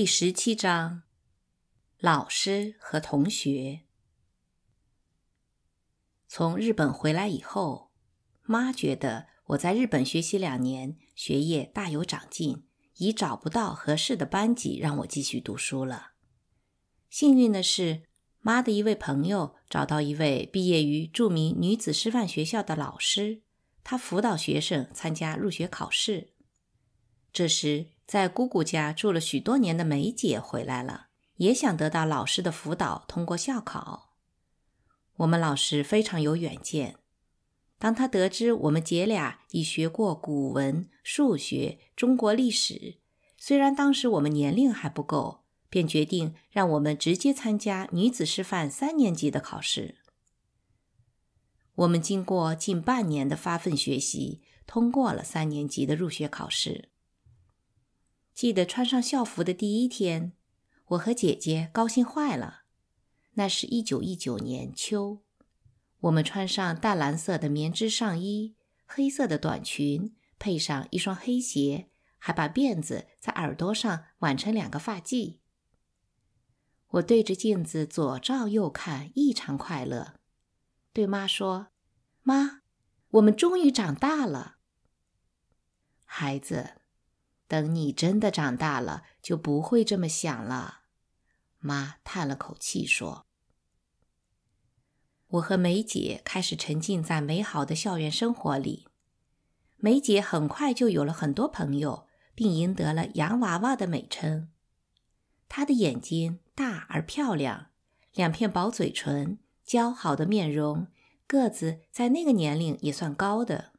第十七章，老师和同学。从日本回来以后，妈觉得我在日本学习两年，学业大有长进，已找不到合适的班级让我继续读书了。幸运的是，妈的一位朋友找到一位毕业于著名女子师范学校的老师，他辅导学生参加入学考试。这时。在姑姑家住了许多年的梅姐回来了，也想得到老师的辅导，通过校考。我们老师非常有远见，当他得知我们姐俩已学过古文、数学、中国历史，虽然当时我们年龄还不够，便决定让我们直接参加女子师范三年级的考试。我们经过近半年的发奋学习，通过了三年级的入学考试。记得穿上校服的第一天，我和姐姐高兴坏了。那是一九一九年秋，我们穿上淡蓝色的棉织上衣、黑色的短裙，配上一双黑鞋，还把辫子在耳朵上挽成两个发髻。我对着镜子左照右看，异常快乐。对妈说：“妈，我们终于长大了，孩子。”等你真的长大了，就不会这么想了。”妈叹了口气说。“我和梅姐开始沉浸在美好的校园生活里。梅姐很快就有了很多朋友，并赢得了‘洋娃娃’的美称。她的眼睛大而漂亮，两片薄嘴唇，姣好的面容，个子在那个年龄也算高的。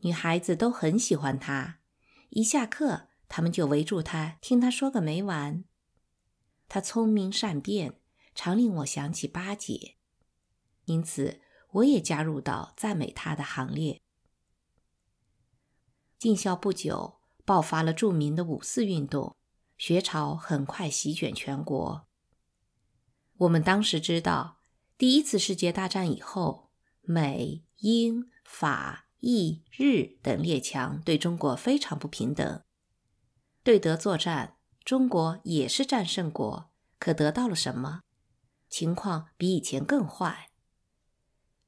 女孩子都很喜欢她。”一下课，他们就围住他听他说个没完。他聪明善辩，常令我想起八姐，因此我也加入到赞美他的行列。进校不久，爆发了著名的五四运动，学潮很快席卷全国。我们当时知道，第一次世界大战以后，美、英、法。意、日等列强对中国非常不平等。对德作战，中国也是战胜国，可得到了什么？情况比以前更坏。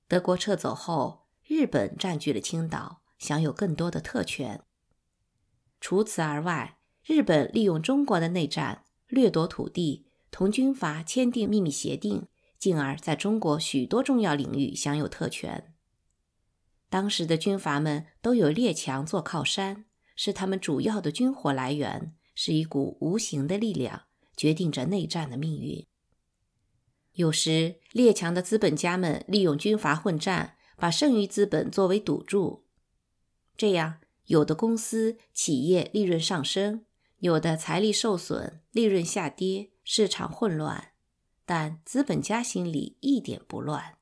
德国撤走后，日本占据了青岛，享有更多的特权。除此而外，日本利用中国的内战，掠夺土地，同军阀签订秘密协定，进而在中国许多重要领域享有特权。当时的军阀们都有列强做靠山，是他们主要的军火来源，是一股无形的力量，决定着内战的命运。有时，列强的资本家们利用军阀混战，把剩余资本作为赌注，这样有的公司企业利润上升，有的财力受损，利润下跌，市场混乱，但资本家心里一点不乱。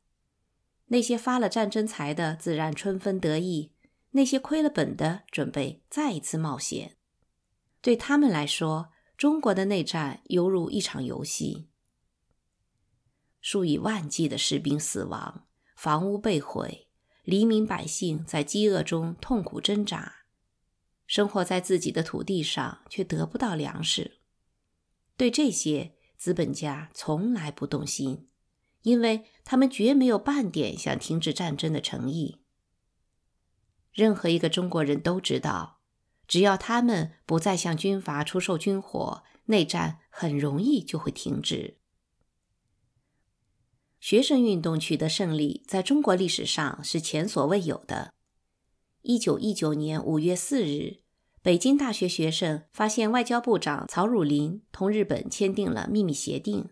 那些发了战争财的自然春风得意，那些亏了本的准备再一次冒险。对他们来说，中国的内战犹如一场游戏。数以万计的士兵死亡，房屋被毁，黎民百姓在饥饿中痛苦挣扎，生活在自己的土地上却得不到粮食。对这些资本家，从来不动心。因为他们绝没有半点想停止战争的诚意。任何一个中国人都知道，只要他们不再向军阀出售军火，内战很容易就会停止。学生运动取得胜利，在中国历史上是前所未有的。一九一九年五月四日，北京大学学生发现外交部长曹汝霖同日本签订了秘密协定。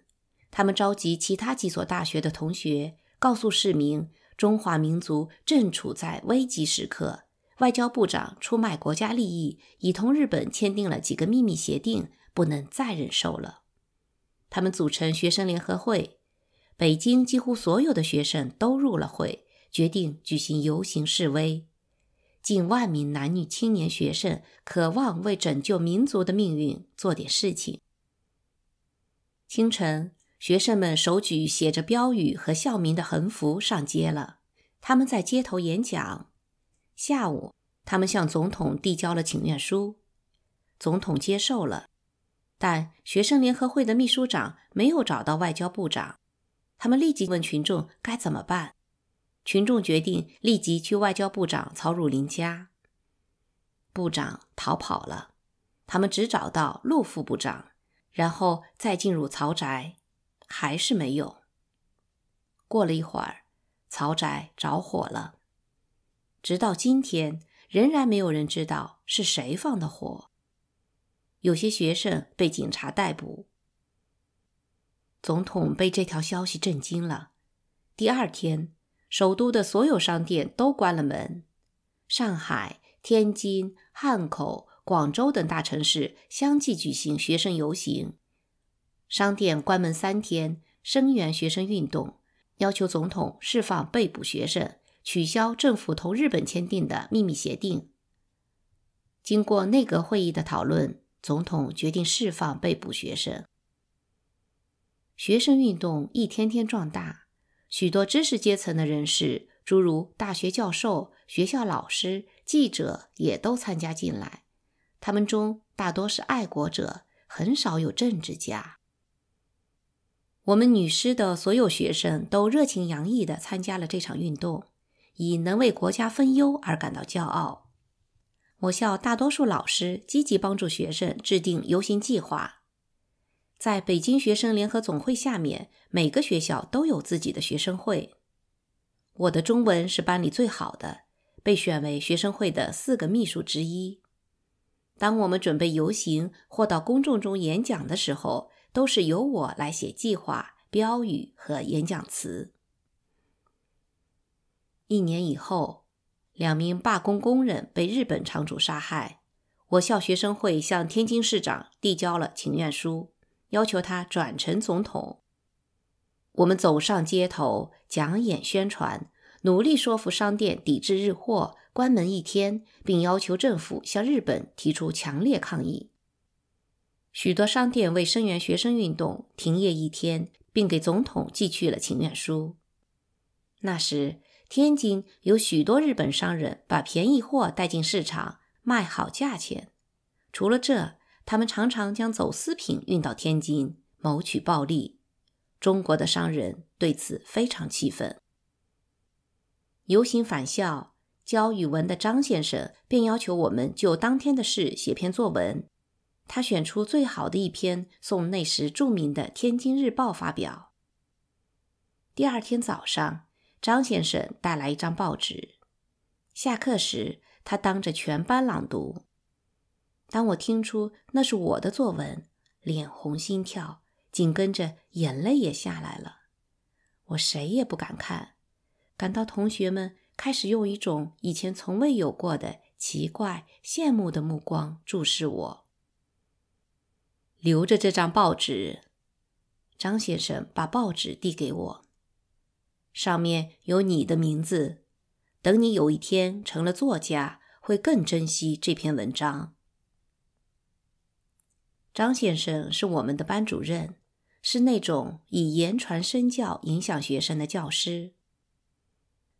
他们召集其他几所大学的同学，告诉市民：中华民族正处在危急时刻，外交部长出卖国家利益，已同日本签订了几个秘密协定，不能再忍受了。他们组成学生联合会，北京几乎所有的学生都入了会，决定举行游行示威。近万名男女青年学生渴望为拯救民族的命运做点事情。清晨。学生们手举写着标语和校名的横幅上街了。他们在街头演讲。下午，他们向总统递交了请愿书，总统接受了。但学生联合会的秘书长没有找到外交部长，他们立即问群众该怎么办。群众决定立即去外交部长曹汝霖家。部长逃跑了，他们只找到陆副部长，然后再进入曹宅。还是没有。过了一会儿，曹宅着火了。直到今天，仍然没有人知道是谁放的火。有些学生被警察逮捕。总统被这条消息震惊了。第二天，首都的所有商店都关了门。上海、天津、汉口、广州等大城市相继举行学生游行。商店关门三天，声援学生运动，要求总统释放被捕学生，取消政府同日本签订的秘密协定。经过内阁会议的讨论，总统决定释放被捕学生。学生运动一天天壮大，许多知识阶层的人士，诸如大学教授、学校老师、记者，也都参加进来。他们中大多是爱国者，很少有政治家。我们女师的所有学生都热情洋溢的参加了这场运动，以能为国家分忧而感到骄傲。我校大多数老师积极帮助学生制定游行计划。在北京学生联合总会下面，每个学校都有自己的学生会。我的中文是班里最好的，被选为学生会的四个秘书之一。当我们准备游行或到公众中演讲的时候，都是由我来写计划、标语和演讲词。一年以后，两名罢工工人被日本厂主杀害。我校学生会向天津市长递交了请愿书，要求他转呈总统。我们走上街头讲演宣传，努力说服商店抵制日货、关门一天，并要求政府向日本提出强烈抗议。许多商店为声援学生运动停业一天，并给总统寄去了请愿书。那时，天津有许多日本商人把便宜货带进市场卖好价钱。除了这，他们常常将走私品运到天津谋取暴利。中国的商人对此非常气愤。游行返校教语文的张先生便要求我们就当天的事写篇作文。他选出最好的一篇，送那时著名的《天津日报》发表。第二天早上，张先生带来一张报纸。下课时，他当着全班朗读。当我听出那是我的作文，脸红心跳，紧跟着眼泪也下来了。我谁也不敢看，感到同学们开始用一种以前从未有过的奇怪、羡慕的目光注视我。留着这张报纸，张先生把报纸递给我，上面有你的名字。等你有一天成了作家，会更珍惜这篇文章。张先生是我们的班主任，是那种以言传身教影响学生的教师。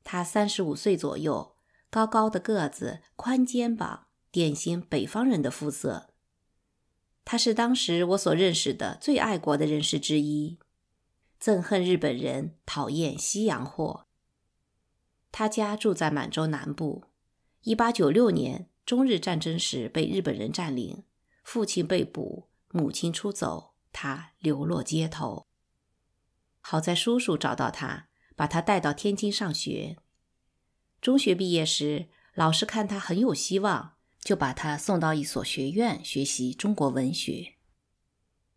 他三十五岁左右，高高的个子，宽肩膀，典型北方人的肤色。他是当时我所认识的最爱国的人士之一，憎恨日本人，讨厌西洋货。他家住在满洲南部。一八九六年中日战争时被日本人占领，父亲被捕，母亲出走，他流落街头。好在叔叔找到他，把他带到天津上学。中学毕业时，老师看他很有希望。就把他送到一所学院学习中国文学。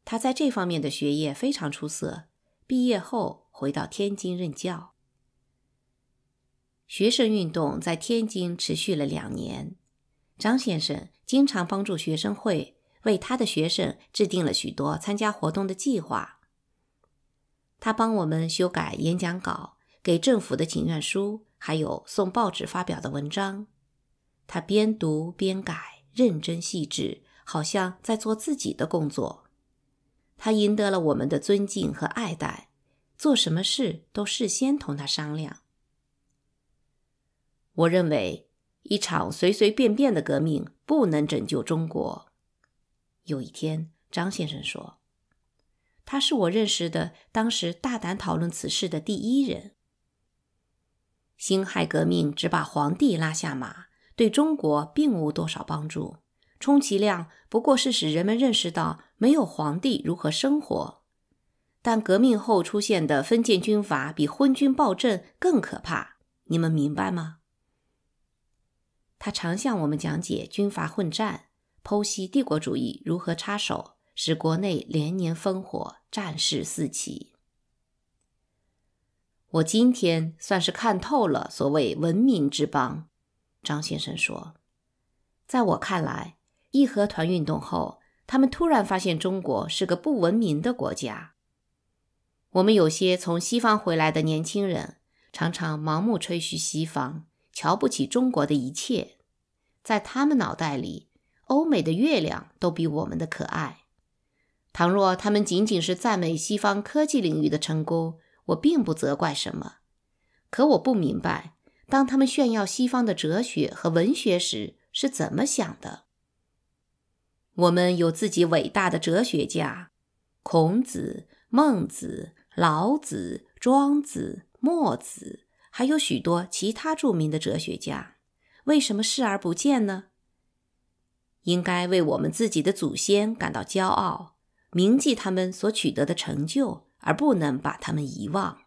他在这方面的学业非常出色。毕业后回到天津任教。学生运动在天津持续了两年。张先生经常帮助学生会，为他的学生制定了许多参加活动的计划。他帮我们修改演讲稿、给政府的请愿书，还有送报纸发表的文章。他边读边改，认真细致，好像在做自己的工作。他赢得了我们的尊敬和爱戴，做什么事都事先同他商量。我认为，一场随随便便的革命不能拯救中国。有一天，张先生说：“他是我认识的当时大胆讨论此事的第一人。辛亥革命只把皇帝拉下马。”对中国并无多少帮助，充其量不过是使人们认识到没有皇帝如何生活。但革命后出现的封建军阀比昏君暴政更可怕，你们明白吗？他常向我们讲解军阀混战，剖析帝国主义如何插手，使国内连年烽火，战事四起。我今天算是看透了所谓文明之邦。张先生说：“在我看来，义和团运动后，他们突然发现中国是个不文明的国家。我们有些从西方回来的年轻人，常常盲目吹嘘西方，瞧不起中国的一切。在他们脑袋里，欧美的月亮都比我们的可爱。倘若他们仅仅是赞美西方科技领域的成功，我并不责怪什么。可我不明白。”当他们炫耀西方的哲学和文学时，是怎么想的？我们有自己伟大的哲学家，孔子、孟子、老子、庄子、墨子，还有许多其他著名的哲学家，为什么视而不见呢？应该为我们自己的祖先感到骄傲，铭记他们所取得的成就，而不能把他们遗忘。